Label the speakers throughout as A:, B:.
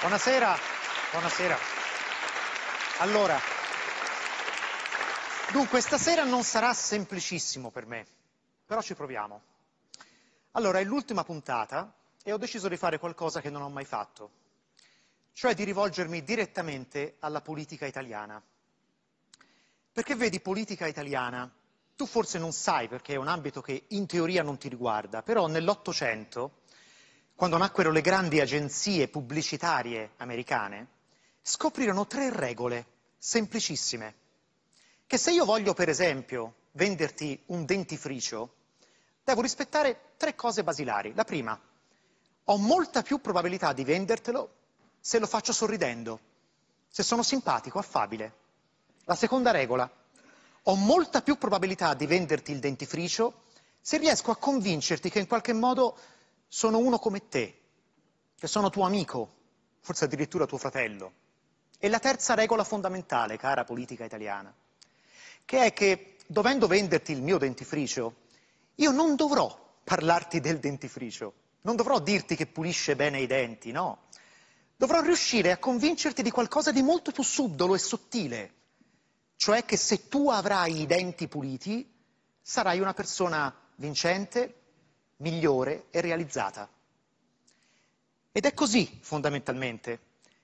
A: Buonasera, buonasera. Allora, dunque stasera non sarà semplicissimo per me, però ci proviamo. Allora, è l'ultima puntata e ho deciso di fare qualcosa che non ho mai fatto, cioè di rivolgermi direttamente alla politica italiana. Perché vedi politica italiana, tu forse non sai perché è un ambito che in teoria non ti riguarda, però nell'Ottocento quando nacquero le grandi agenzie pubblicitarie americane, scoprirono tre regole semplicissime, che se io voglio, per esempio, venderti un dentifricio, devo rispettare tre cose basilari. La prima, ho molta più probabilità di vendertelo se lo faccio sorridendo, se sono simpatico, affabile. La seconda regola, ho molta più probabilità di venderti il dentifricio se riesco a convincerti che in qualche modo sono uno come te, che sono tuo amico, forse addirittura tuo fratello. E la terza regola fondamentale, cara politica italiana, che è che dovendo venderti il mio dentifricio, io non dovrò parlarti del dentifricio, non dovrò dirti che pulisce bene i denti, no. Dovrò riuscire a convincerti di qualcosa di molto più subdolo e sottile, cioè che se tu avrai i denti puliti, sarai una persona vincente, migliore e realizzata. Ed è così, fondamentalmente,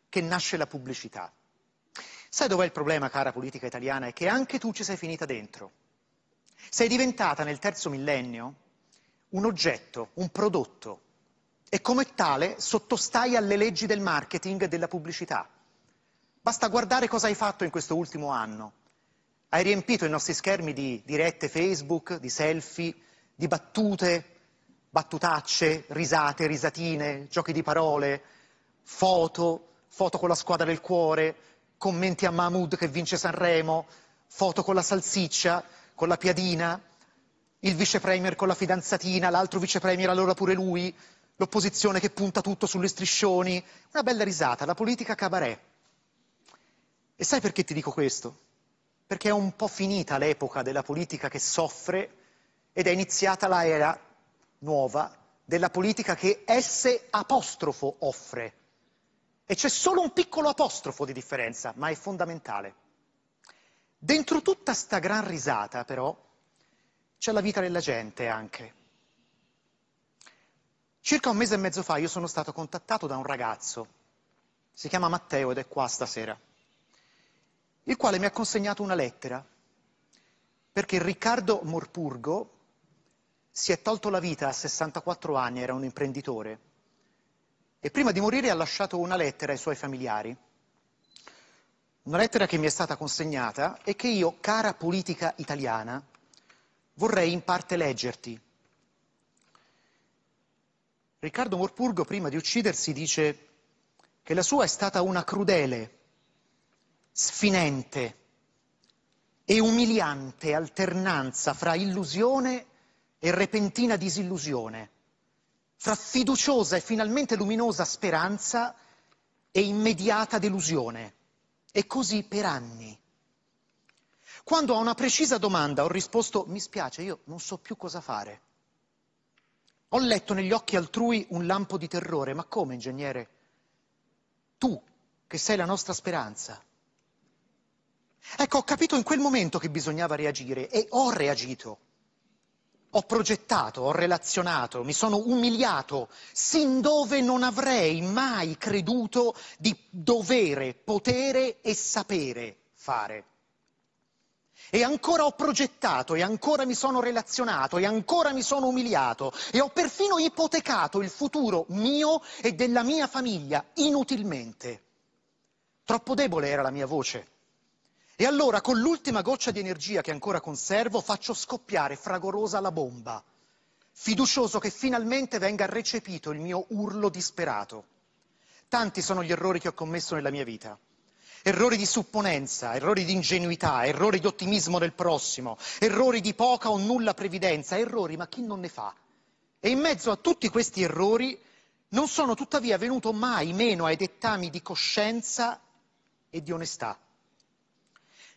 A: che nasce la pubblicità. Sai dov'è il problema, cara politica italiana? È che anche tu ci sei finita dentro. Sei diventata nel terzo millennio un oggetto, un prodotto, e come tale sottostai alle leggi del marketing e della pubblicità. Basta guardare cosa hai fatto in questo ultimo anno. Hai riempito i nostri schermi di dirette Facebook, di selfie, di battute, battutacce, risate, risatine, giochi di parole, foto, foto con la squadra del cuore, commenti a Mahmoud che vince Sanremo, foto con la salsiccia, con la piadina, il vice premier con la fidanzatina, l'altro vice premier allora pure lui, l'opposizione che punta tutto sulle striscioni, una bella risata, la politica cabaret. E sai perché ti dico questo? Perché è un po' finita l'epoca della politica che soffre ed è iniziata la era nuova della politica che S apostrofo offre. E c'è solo un piccolo apostrofo di differenza, ma è fondamentale. Dentro tutta sta gran risata, però, c'è la vita della gente anche. Circa un mese e mezzo fa io sono stato contattato da un ragazzo, si chiama Matteo ed è qua stasera, il quale mi ha consegnato una lettera perché Riccardo Morpurgo, si è tolto la vita a 64 anni, era un imprenditore, e prima di morire ha lasciato una lettera ai suoi familiari. Una lettera che mi è stata consegnata e che io, cara politica italiana, vorrei in parte leggerti. Riccardo Morpurgo, prima di uccidersi, dice che la sua è stata una crudele, sfinente e umiliante alternanza fra illusione e repentina disillusione, fra fiduciosa e finalmente luminosa speranza e immediata delusione. E così per anni. Quando a una precisa domanda ho risposto mi spiace, io non so più cosa fare. Ho letto negli occhi altrui un lampo di terrore, ma come ingegnere? Tu, che sei la nostra speranza. Ecco, ho capito in quel momento che bisognava reagire e ho reagito. Ho progettato, ho relazionato, mi sono umiliato sin dove non avrei mai creduto di dovere, potere e sapere fare. E ancora ho progettato, e ancora mi sono relazionato, e ancora mi sono umiliato, e ho perfino ipotecato il futuro mio e della mia famiglia inutilmente. Troppo debole era la mia voce e allora con l'ultima goccia di energia che ancora conservo faccio scoppiare fragorosa la bomba, fiducioso che finalmente venga recepito il mio urlo disperato. Tanti sono gli errori che ho commesso nella mia vita. Errori di supponenza, errori di ingenuità, errori di ottimismo del prossimo, errori di poca o nulla previdenza, errori ma chi non ne fa? E in mezzo a tutti questi errori non sono tuttavia venuto mai meno ai dettami di coscienza e di onestà.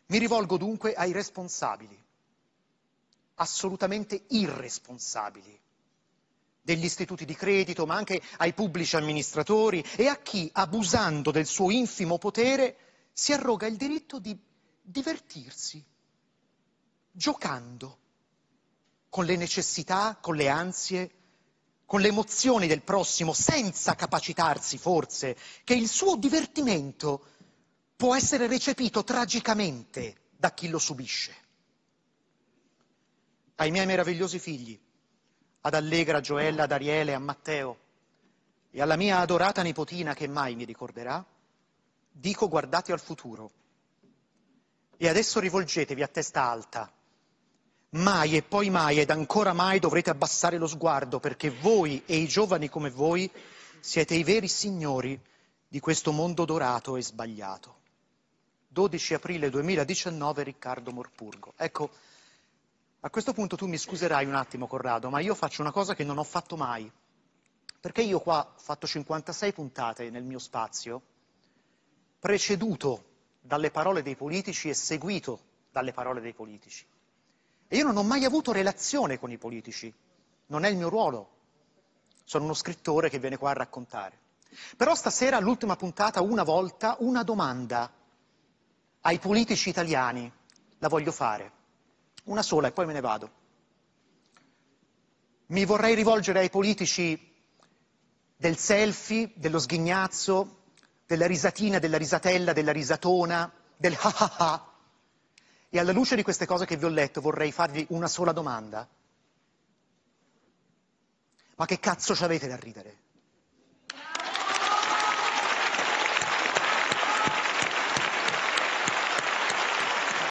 A: Mi rivolgo dunque ai responsabili, assolutamente irresponsabili, degli istituti di credito, ma anche ai pubblici amministratori e a chi, abusando del suo infimo potere, si arroga il diritto di divertirsi, giocando con le necessità, con le ansie, con le emozioni del prossimo, senza capacitarsi forse che il suo divertimento può essere recepito tragicamente da chi lo subisce. Ai miei meravigliosi figli, ad Allegra, Gioella, ad Ariele, a Matteo e alla mia adorata nipotina che mai mi ricorderà, dico guardate al futuro. E adesso rivolgetevi a testa alta. Mai e poi mai ed ancora mai dovrete abbassare lo sguardo perché voi e i giovani come voi siete i veri signori di questo mondo dorato e sbagliato. 12 aprile 2019 Riccardo Morpurgo. Ecco, a questo punto tu mi scuserai un attimo Corrado, ma io faccio una cosa che non ho fatto mai, perché io qua ho fatto 56 puntate nel mio spazio, preceduto dalle parole dei politici e seguito dalle parole dei politici. E io non ho mai avuto relazione con i politici, non è il mio ruolo, sono uno scrittore che viene qua a raccontare. Però stasera, l'ultima puntata, una volta, una domanda ai politici italiani, la voglio fare, una sola e poi me ne vado. Mi vorrei rivolgere ai politici del selfie, dello sghignazzo, della risatina, della risatella, della risatona, del ha ha ha. E alla luce di queste cose che vi ho letto vorrei farvi una sola domanda. Ma che cazzo ci avete da ridere?